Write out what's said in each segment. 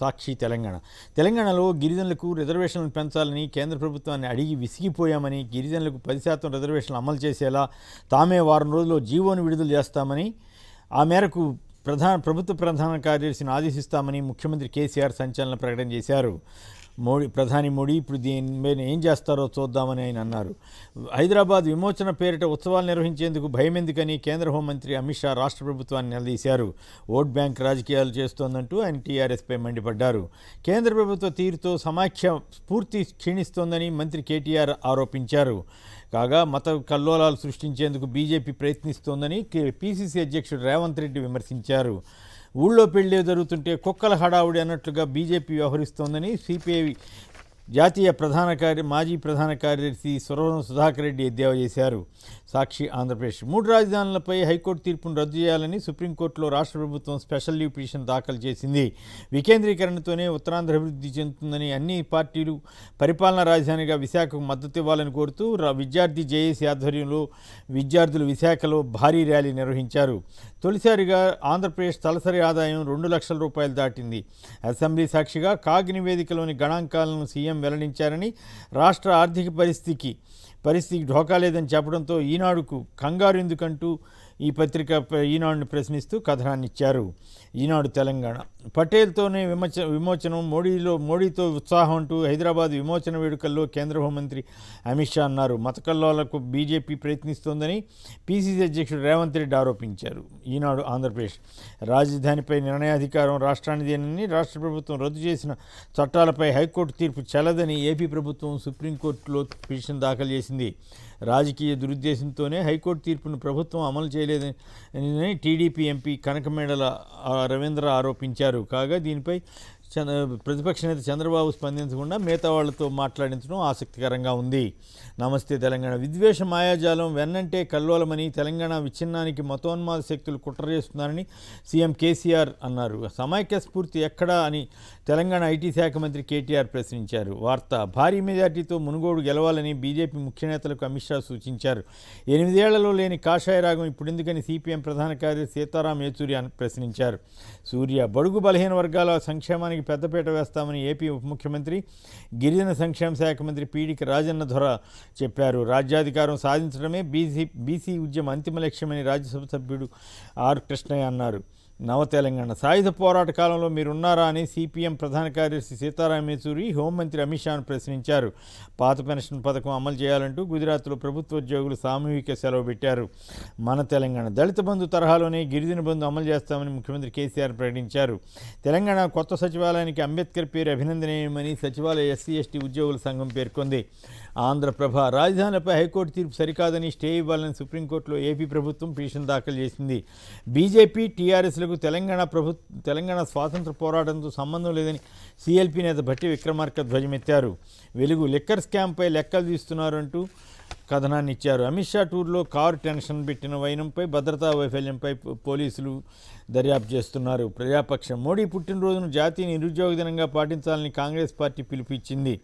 సాక్షి తెలంగాణ తెలంగాణలో గిరిజనులకు రిజర్వేషన్లు పెంచాలని కేంద్ర ప్రభుత్వాన్ని అడిగి విసిగిపోయామని గిరిజనులకు పది శాతం రిజర్వేషన్లు అమలు చేసేలా తామే వారం రోజుల్లో జీవోను విడుదల చేస్తామని ఆ మేరకు ప్రధాన ప్రభుత్వ ప్రధాన కార్యదర్శిని ఆదేశిస్తామని ముఖ్యమంత్రి కేసీఆర్ సంచలన ప్రకటన చేశారు మోడీ ప్రధాని మోడీ ఇప్పుడు దీని మీద ఏం చేస్తారో చూద్దామని ఆయన అన్నారు హైదరాబాద్ విమోచన పేరిట ఉత్సవాలు నిర్వహించేందుకు భయం ఎందుకని కేంద్ర హోంమంత్రి అమిత్ షా రాష్ట్ర ప్రభుత్వాన్ని నిలదీశారు ఓట్ బ్యాంక్ రాజకీయాలు చేస్తోందంటూ ఆయన టీఆర్ఎస్పై మండిపడ్డారు కేంద్ర ప్రభుత్వ తీరుతో సమాఖ్య స్ఫూర్తి క్షీణిస్తోందని మంత్రి కేటీఆర్ ఆరోపించారు కాగా మత కల్లోలాలు సృష్టించేందుకు బీజేపీ ప్రయత్నిస్తోందని పీసీసీ అధ్యక్షుడు రేవంత్ రెడ్డి విమర్శించారు ఊళ్ళో పెళ్ళే జరుగుతుంటే కుక్కల హడావుడి అన్నట్లుగా బీజేపీ వ్యవహరిస్తోందని సిపిఐ జాతీయ ప్రధాన కార్య మాజీ ప్రధాన కార్యదర్శి సురవరం సుధాకర్ రెడ్డి ఎద్దేవా చేశారు సాక్షి ఆంధ్రప్రదేశ్ మూడు రాజధానులపై హైకోర్టు తీర్పును రద్దు చేయాలని సుప్రీంకోర్టులో రాష్ట్ర ప్రభుత్వం స్పెషల్ లీవ్ పిటిషన్ దాఖలు చేసింది వికేంద్రీకరణతోనే ఉత్తరాంధ్ర అభివృద్ధి చెందుతుందని అన్ని పార్టీలు పరిపాలనా రాజధానిగా విశాఖకు మద్దతు ఇవ్వాలని కోరుతూ విద్యార్థి జేఏసీ ఆధ్వర్యంలో విద్యార్థులు విశాఖలో భారీ ర్యాలీ నిర్వహించారు తొలిసారిగా ఆంధ్రప్రదేశ్ తలసరి ఆదాయం రెండు లక్షల రూపాయలు దాటింది అసెంబ్లీ సాక్షిగా కాగ్ నివేదికలోని గణాంకాలను సీఎం విషయం వెల్లడించారని రాష్ట్ర ఆర్థిక పరిస్థితికి పరిస్థితికి ఢోకా లేదని చెప్పడంతో ఈనాడుకు కంగారు ఎందుకంటూ ఈ పత్రిక ఈనాడును ప్రశ్నిస్తూ కథనాన్నిచ్చారు ఈనాడు తెలంగాణ పటేల్తోనే విమోచ విమోచనం మోడీలో మోడీతో ఉత్సాహం అంటూ హైదరాబాద్ విమోచన వేడుకల్లో కేంద్ర హోంమంత్రి అమిత్ షా అన్నారు మతకల్లోలకు బీజేపీ ప్రయత్నిస్తోందని పీసీసీ అధ్యక్షుడు రేవంత్ రెడ్డి ఆరోపించారు ఈనాడు ఆంధ్రప్రదేశ్ రాజధానిపై నిర్ణయాధికారం రాష్ట్రానిదేనని రాష్ట్ర ప్రభుత్వం రద్దు చేసిన చట్టాలపై హైకోర్టు తీర్పు చెల్లదని ఏపీ ప్రభుత్వం సుప్రీంకోర్టులో పిటిషన్ దాఖలు చేసింది రాజకీయ దురుద్దేశంతోనే హైకోర్టు తీర్పును ప్రభుత్వం అమలు చేయలేదని టీడీపీ ఎంపీ కనకమేడల రవీంద్ర ఆరోపించారు కాగా దీనిపై ప్రతిపక్ష నేత చంద్రబాబు స్పందించకుండా మిగతా వాళ్లతో మాట్లాడించడం ఆసక్తికరంగా ఉంది నమస్తే తెలంగాణ విద్వేష మాయాజాలం వెన్నంటే కల్లోలమని తెలంగాణ విచ్ఛిన్నానికి మతోన్మాద శక్తులు కుట్ర చేస్తున్నారని సీఎం కేసీఆర్ అన్నారు సమైక్య స్ఫూర్తి ఎక్కడా అని తెలంగాణ ఐటీ శాఖ మంత్రి కేటీఆర్ ప్రశ్నించారు వార్త భారీ మెజార్టీతో మునుగోడు గెలవాలని బీజేపీ ముఖ్యనేతలకు అమిత్ షా సూచించారు ఎనిమిదేళ్లలో లేని కాషాయ రాగం ఇప్పుడెందుకని సీపీఎం ప్రధాన కార్యదర్శి సీతారాం యేచూరి ప్రశ్నించారు సూర్య బడుగు బలహీన వర్గాల సంక్షేమానికి విషయానికి పెద్దపీట వేస్తామని ఏపీ ఉప ముఖ్యమంత్రి గిరిజన సంక్షేమ శాఖ మంత్రి పీడికి రాజన్న ధొర చెప్పారు రాజ్యాధికారం సాధించడమే బీసీ బీసీ ఉద్యమ అంతిమ లక్ష్యమని రాజ్యసభ సభ్యుడు ఆర్ కృష్ణయ్య అన్నారు నవ తెలంగాణ సాయుధ పోరాట కాలంలో మీరున్నారా అని సిపిఎం ప్రధాన కార్యదర్శి సీతారాం యేచూరి హోంమంత్రి అమిత్ షాను ప్రశ్నించారు పాత పెన్షన్ పథకం అమలు చేయాలంటూ గుజరాత్లో ప్రభుత్వ ఉద్యోగులు సామూహిక సెలవు పెట్టారు మన తెలంగాణ దళిత బంధు తరహాలోనే గిరిజన బంధు అమలు చేస్తామని ముఖ్యమంత్రి కేసీఆర్ ప్రకటించారు తెలంగాణ కొత్త సచివాలయానికి అంబేద్కర్ పేరు అభినందనీయమని సచివాలయ ఎస్సీ ఎస్టీ ఉద్యోగుల సంఘం పేర్కొంది ఆంధ్రప్రభ రాజధానిపై హైకోర్టు తీర్పు సరికాదని స్టే ఇవ్వాలని సుప్రీంకోర్టులో ఏపీ ప్రభుత్వం పిటిషన్ దాఖలు చేసింది బీజేపీ టీఆర్ఎస్లు మేరకు తెలంగాణ ప్రభు తెలంగాణ స్వాతంత్ర పోరాటంతో సంబంధం లేదని సిఎల్పి నేత భట్టి విక్రమార్క ధ్వజమెత్తారు వెలుగు లిక్కర్ స్కామ్పై లెక్కలు తీస్తున్నారంటూ కథనాన్ని ఇచ్చారు అమిత్ షా టూర్లో కారు టెన్షన్ పెట్టిన వైనంపై భద్రతా వైఫల్యంపై పోలీసులు దర్యాప్తు చేస్తున్నారు ప్రజాపక్షం మోడీ పుట్టినరోజును జాతీయ నిరుద్యోగ దినంగా పాటించాలని కాంగ్రెస్ పార్టీ పిలుపు ఇచ్చింది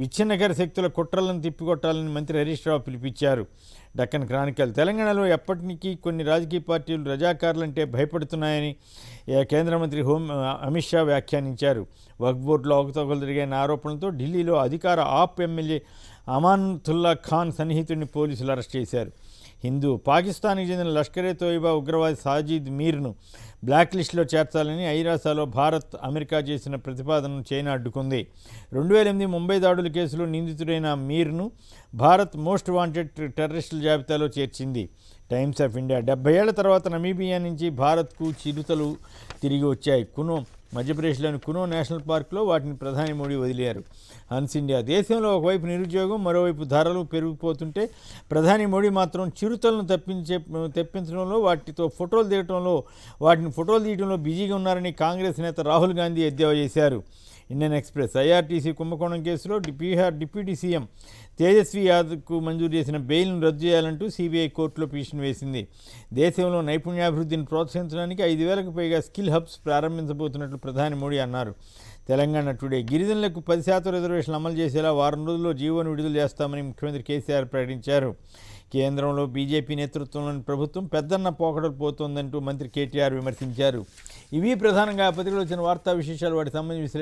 విచ్ఛిన్నకర శక్తుల కుట్రలను తిప్పికొట్టాలని మంత్రి హరీష్ రావు పిలిపించారు డక్కన్ క్రానికల్ తెలంగాణలో ఎప్పటికీ కొన్ని రాజకీయ పార్టీలు రజాకారులంటే భయపడుతున్నాయని కేంద్ర మంత్రి హోం అమిత్ షా వ్యాఖ్యానించారు వక్ బోర్డులో అవకతవకలు జరిగిన ఆరోపణలతో ఢిల్లీలో అధికార ఆప్ ఎమ్మెల్యే అమాన్తుల్లా ఖాన్ సన్నిహితుడిని పోలీసులు అరెస్ట్ చేశారు హిందూ పాకిస్తాన్కి చెందిన లష్కరే తోయిబా ఉగ్రవాది సాజిద్ మీర్ను బ్లాక్ లిస్టులో చేర్చాలని ఐరాసాలో భారత్ అమెరికా చేసిన ప్రతిపాదనను చైనా అడ్డుకుంది రెండు వేల ఎనిమిది ముంబై దాడుల కేసులో నిందితుడైన మీర్ను భారత్ మోస్ట్ వాంటెడ్ టెర్రరిస్టుల జాబితాలో చేర్చింది టైమ్స్ ఆఫ్ ఇండియా డెబ్బై ఏళ్ల తర్వాత నమీబియా నుంచి భారత్కు చిరుతలు తిరిగి వచ్చాయి కును మధ్యప్రదేశ్లోని కునో నేషనల్ పార్క్లో వాటిని ప్రధాని మోడీ వదిలేరు హన్స్ ఇండియా దేశంలో ఒకవైపు నిరుద్యోగం మరోవైపు ధరలు పెరిగిపోతుంటే ప్రధాని మోడీ మాత్రం చిరుతలను తప్పించే తెప్పించడంలో వాటితో ఫోటోలు దిగడంలో వాటిని ఫోటోలు తీయడంలో బిజీగా ఉన్నారని కాంగ్రెస్ నేత రాహుల్ గాంధీ ఎద్దేవా చేశారు ఇండియన్ ఎక్స్ప్రెస్ ఐఆర్టీసీ కుంభకోణం కేసులో బీహార్ డిప్యూటీ సీఎం తేజస్వి యాదవ్కు మంజూరు చేసిన బెయిల్ను రద్దు చేయాలంటూ సిబిఐ కోర్టులో పిటిషన్ వేసింది దేశంలో నైపుణ్యాభివృద్ధిని ప్రోత్సహించడానికి ఐదు వేలకు పైగా స్కిల్ హబ్స్ ప్రారంభించబోతున్నట్లు ప్రధాని మోడీ అన్నారు తెలంగాణ టుడే గిరిజనులకు పది శాతం రిజర్వేషన్లు అమలు చేసేలా వారం రోజుల్లో జీవోను విడుదల చేస్తామని ముఖ్యమంత్రి కేసీఆర్ ప్రకటించారు కేంద్రంలో బీజేపీ నేతృత్వంలోని ప్రభుత్వం పెద్దన్న పోకడలు పోతోందంటూ మంత్రి కేటీఆర్ విమర్శించారు ఇవి ప్రధానంగా పత్రికలో వచ్చిన వార్తా విశేషాలు వాటి సంబంధించి